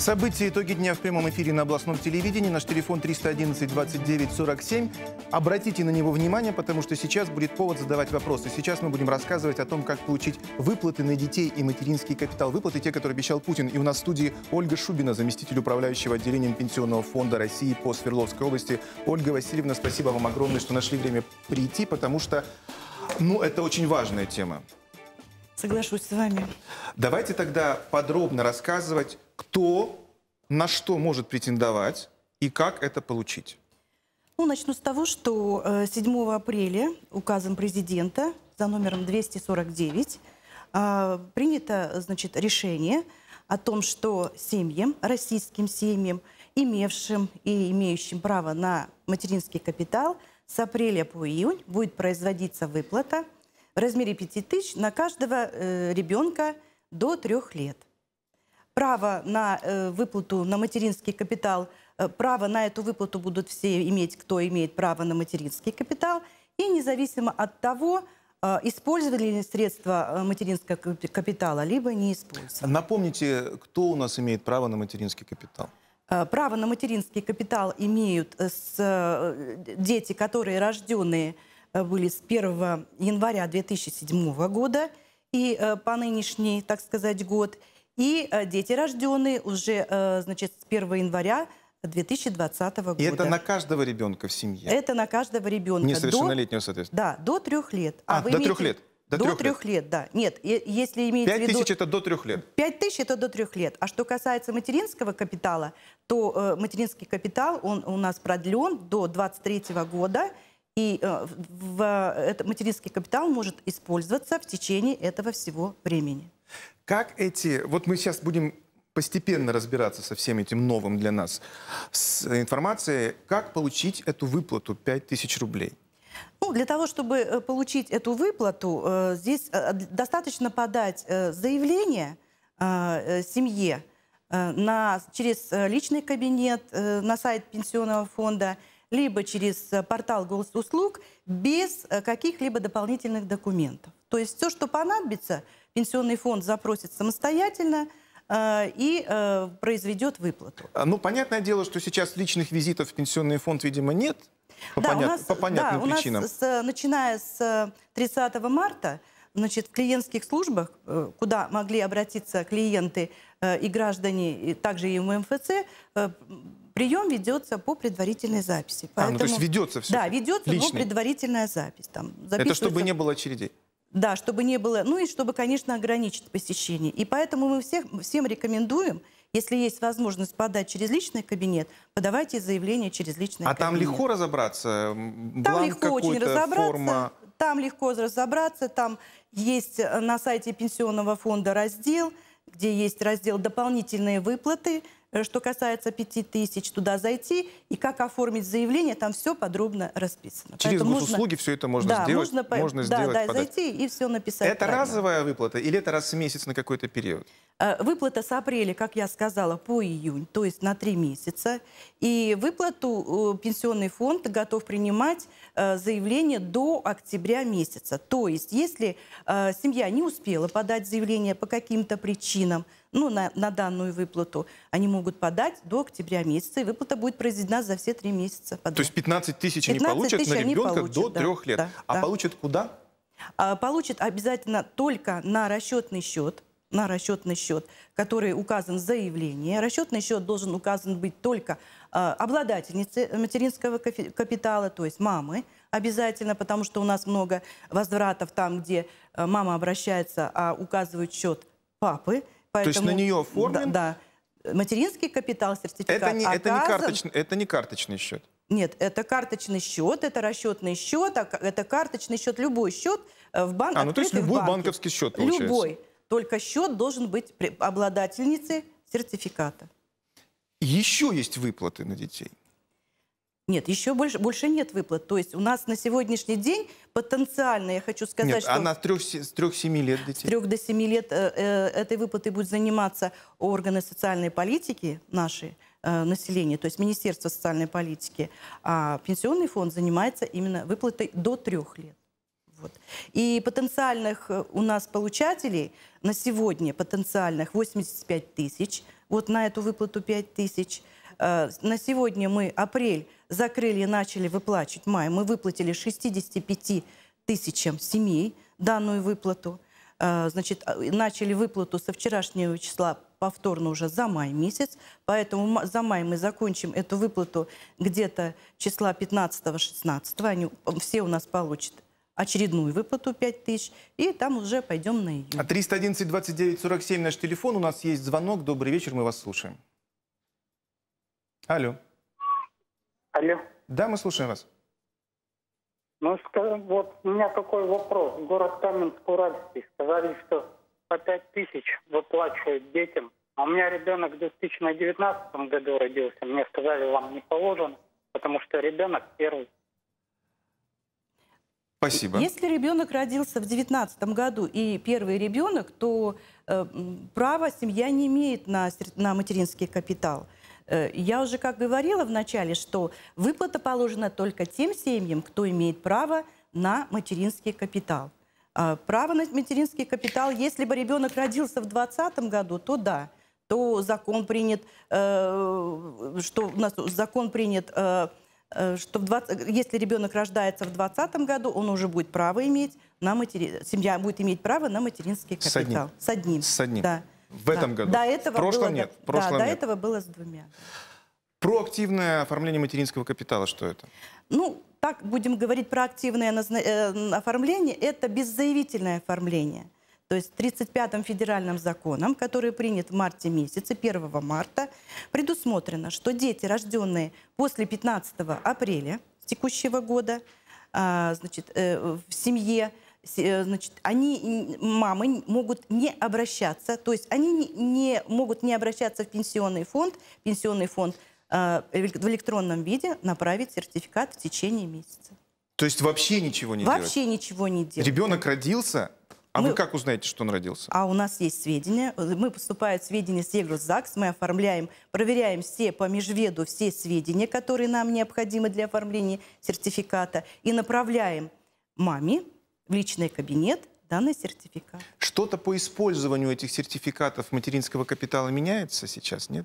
События итоги дня в прямом эфире на областном телевидении. Наш телефон 311 29 47. Обратите на него внимание, потому что сейчас будет повод задавать вопросы. Сейчас мы будем рассказывать о том, как получить выплаты на детей и материнский капитал. Выплаты те, которые обещал Путин. И у нас в студии Ольга Шубина, заместитель управляющего отделением Пенсионного фонда России по Свердловской области. Ольга Васильевна, спасибо вам огромное, что нашли время прийти, потому что ну, это очень важная тема. Соглашусь с вами. Давайте тогда подробно рассказывать, кто на что может претендовать и как это получить? Ну, начну с того, что 7 э, апреля указом президента за номером 249 а, принято значит, решение о том, что семьям, российским семьям, имевшим и имеющим право на материнский капитал, с апреля по июнь будет производиться выплата в размере 5 тысяч на каждого э, ребенка до 3 лет право на э, выплату на материнский капитал, э, право на эту выплату будут все иметь, кто имеет право на материнский капитал, и независимо от того, э, использовали ли средства материнского капитала, либо не использовали. Напомните, кто у нас имеет право на материнский капитал? Право на материнский капитал имеют с, дети, которые рожденные были с 1 января 2007 года и по нынешний, так сказать, год – и э, дети, рожденные уже, э, значит, с 1 января 2020 года. И это на каждого ребенка в семье? Это на каждого ребенка. Несовершеннолетнего, соответственно? Да, до трех лет. А, а до трех лет? До, до трех, трех лет. лет, да. Нет, если имеется в виду... пять тысяч это до трех лет? Пять тысяч это до трех лет. А что касается материнского капитала, то э, материнский капитал, он у нас продлен до 23 года. И э, в, в, э, этот материнский капитал может использоваться в течение этого всего времени. Как эти... Вот мы сейчас будем постепенно разбираться со всем этим новым для нас с информацией, как получить эту выплату 5000 рублей. Ну, для того, чтобы э, получить эту выплату, э, здесь э, достаточно подать заявление семье на, через личный кабинет на сайт пенсионного фонда, либо через портал госуслуг без каких-либо дополнительных документов. То есть все, что понадобится – пенсионный фонд запросит самостоятельно, э, и э, произведет выплату. А, ну, понятное дело, что сейчас личных визитов в пенсионный фонд, видимо, нет. По, да, понят... нас, по понятным да, У нас, с, начиная с 30 э, марта, значит, в клиентских службах, куда могли обратиться клиенты и граждане, и также и МФЦ, прием ведется по предварительной записи. Поэтому, а, ну, то есть ведется все? Да, ведется, Личный. но предварительная запись. Там, записывается... Это чтобы не было очередей? Да, чтобы не было, ну и чтобы, конечно, ограничить посещение. И поэтому мы всех, всем рекомендуем, если есть возможность подать через личный кабинет, подавайте заявление через личный а кабинет. А там легко разобраться? Бланк там легко очень разобраться. Форма... Там легко разобраться. Там есть э, на сайте Пенсионного фонда раздел, где есть раздел «Дополнительные выплаты», Э, что касается 5 тысяч, туда зайти, и как оформить заявление, там все подробно расписано. Через Поэтому госуслуги можно... все это можно да, сделать, можно, можно да, сделать, да, зайти и все написать. Это правильно. разовая выплата или это раз в месяц на какой-то период? Э, выплата с апреля, как я сказала, по июнь, то есть на три месяца. И выплату э, пенсионный фонд готов принимать заявление до октября месяца. То есть, если семья не успела подать заявление по каким-то причинам, ну, на, на данную выплату, они могут подать до октября месяца, и выплата будет произведена за все три месяца. Подряд. То есть 15 тысяч 15 они получат на ребенка получат, до да, трех лет. Да, а да. получат куда? А, получат обязательно только на расчетный счет на расчетный счет, который указан в заявлении. Расчетный счет должен указан быть только э, обладательнице материнского капитала, то есть мамы, обязательно, потому что у нас много возвратов там, где а, мама обращается, а указывает счет папы. Поэтому, То есть на нее оформлен? Да, да. Материнский капитал, сертификат. Это не, это, не карточный, это не карточный счет? Нет, это карточный счет, это расчетный счет, а это карточный счет, любой счет э, в банке. А, ну то есть любой банке. банковский счет получается? Любой. Только счет должен быть обладательницей сертификата. Еще есть выплаты на детей? Нет, еще больше, больше нет выплат. То есть у нас на сегодняшний день потенциально, я хочу сказать, нет, что... она с трех семи лет детей. С 3 до семи лет э, э этой выплатой будут заниматься органы социальной политики наши, э, населения, то есть Министерство социальной политики, а пенсионный фонд занимается именно выплатой до трех лет. Вот. И потенциальных э, у нас получателей на сегодня потенциальных 85 тысяч, вот на эту выплату 5 тысяч – Э, на сегодня мы апрель закрыли и начали выплачивать май. Мы выплатили 65 тысячам семей данную выплату. Э, значит, э, начали выплату со вчерашнего числа повторно уже за май месяц, поэтому за май мы закончим эту выплату где-то числа 15-16, они все у нас получат очередную выплату 5 тысяч, и там уже пойдем на июнь. А 311 29 47 наш телефон, у нас есть звонок, добрый вечер, мы вас слушаем. Алло. Алло. Да, мы слушаем вас. Ну, вот у меня такой вопрос. Город Каменск-Уральский. Сказали, что по 5 тысяч выплачивают детям. А у меня ребенок в 2019 году родился. Мне сказали, вам не положено, потому что ребенок первый. Спасибо. Если ребенок родился в 2019 году и первый ребенок, то э, право семья не имеет на, на материнский капитал. Э, я уже как говорила в начале, что выплата положена только тем семьям, кто имеет право на материнский капитал. А, право на материнский капитал, если бы ребенок родился в 2020 году, то да, то закон принят, э, что у нас закон принят э, что в 20, если ребенок рождается в 2020 году, он уже будет право иметь на матери... семья будет иметь право на материнский капитал. С одним. С одним. С одним. Да. В да. этом году. До этого в прошлом было, нет. В прошлом да, до нет. этого было с двумя. Проактивное оформление материнского капитала, что это? Ну, так будем говорить про активное э, оформление, это беззаявительное оформление. То есть 35-м федеральным законом, который принят в марте месяце, 1 марта, предусмотрено, что дети, рожденные после 15 апреля текущего года, а, значит, э, в семье, Э, значит, они, мамы могут не обращаться, то есть они не, могут не обращаться в пенсионный фонд, пенсионный фонд э, в электронном виде направить сертификат в течение месяца. То есть вообще ничего не вообще делать? Вообще ничего не делать. Ребенок родился, а мы, вы как узнаете, что он родился? А у нас есть сведения. Мы поступают сведения с Егрузакс, мы оформляем, проверяем все по межведу, все сведения, которые нам необходимы для оформления сертификата, и направляем маме в личный кабинет данный сертификат. Что-то по использованию этих сертификатов материнского капитала меняется сейчас, нет?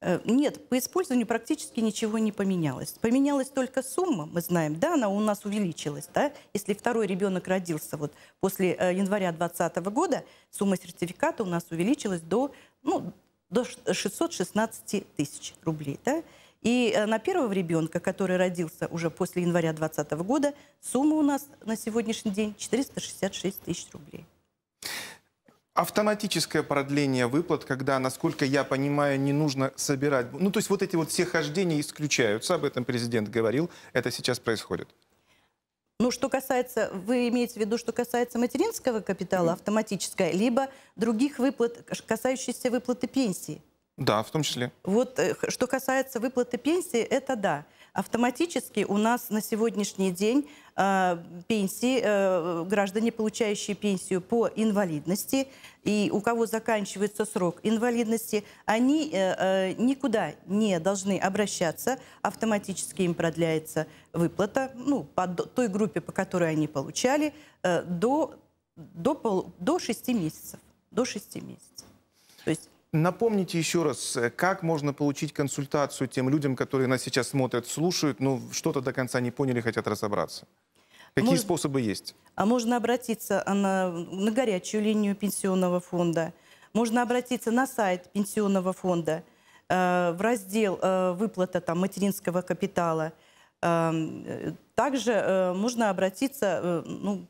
Э, нет, по использованию практически ничего не поменялось. Поменялась только сумма, мы знаем, да, она у нас увеличилась, да. Если второй ребенок родился вот после э, января 2020 года, сумма сертификата у нас увеличилась до, ну, до 616 тысяч рублей, да. И э, на первого ребенка, который родился уже после января 2020 года, сумма у нас на сегодняшний день 466 тысяч рублей. Автоматическое продление выплат, когда, насколько я понимаю, не нужно собирать. Ну, то есть вот эти вот все хождения исключаются, об этом президент говорил, это сейчас происходит. Ну, что касается, вы имеете в виду, что касается материнского капитала автоматическое, либо других выплат, касающихся выплаты пенсии? Да, в том числе. Вот э, что касается выплаты пенсии, это да. Автоматически у нас на сегодняшний день э, пенсии, э, граждане, получающие пенсию по инвалидности, и у кого заканчивается срок инвалидности, они э, э никуда не должны обращаться, автоматически им продляется выплата ну, по той группе, по которой они получали, э, до, до, пол, до 6 месяцев. До 6 месяцев. Напомните еще раз, э, как можно получить консультацию тем людям, которые нас сейчас смотрят, слушают, но что-то до конца не поняли, хотят разобраться? Какие Может, способы есть? А можно обратиться на, на горячую линию пенсионного фонда, можно обратиться на сайт пенсионного фонда, э, в раздел э, выплата там, материнского капитала. Эм, э, также э, можно обратиться, э, ну,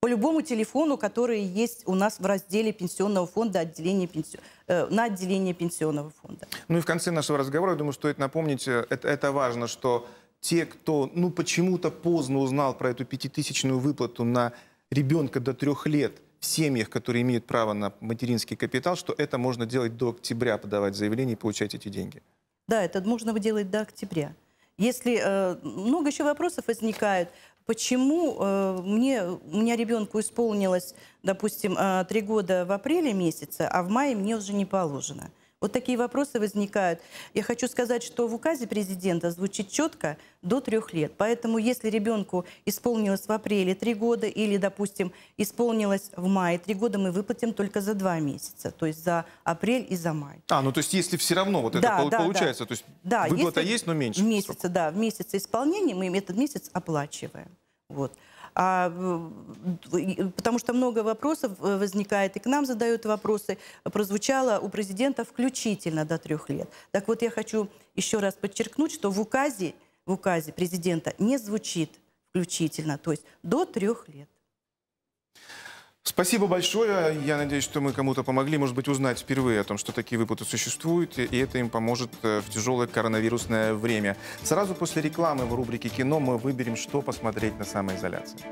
по любому телефону, который есть у нас в разделе пенсионного фонда отделение пенси... э, на отделение пенсионного фонда. Ну и в конце нашего разговора, я думаю, стоит напомнить, э, это, это важно, что те, кто ну, почему-то поздно узнал про эту пятитысячную выплату на ребенка до трех лет в семьях, которые имеют право на материнский капитал, что это можно делать до октября, подавать заявление и получать эти деньги. Да, это можно делать до октября. Если э, много еще вопросов возникает, почему э, мне, у меня ребенку исполнилось, допустим, э, три года в апреле месяце, а в мае мне уже не положено. Вот такие вопросы возникают. Я хочу сказать, что в указе президента звучит четко до трех лет. Поэтому если ребенку исполнилось в апреле три года или, допустим, исполнилось в мае три года, мы выплатим только за два месяца, то есть за апрель и за май. А, ну то есть если все равно вот да, это да, получается, да. то есть да, выплата есть, но меньше. Месяца, срока. да, в месяце исполнения мы этот месяц оплачиваем. Вот. А, потому что много вопросов э, возникает, и к нам задают вопросы. Прозвучало у президента включительно до трех лет. Так вот, я хочу еще раз подчеркнуть, что в указе, в указе президента не звучит включительно, то есть до трех лет. Спасибо большое. Я надеюсь, что мы кому-то помогли, может быть, узнать впервые о том, что такие выплаты существуют, и это им поможет э, в тяжелое коронавирусное время. Сразу после рекламы в рубрике «Кино» мы выберем, что посмотреть на самоизоляции.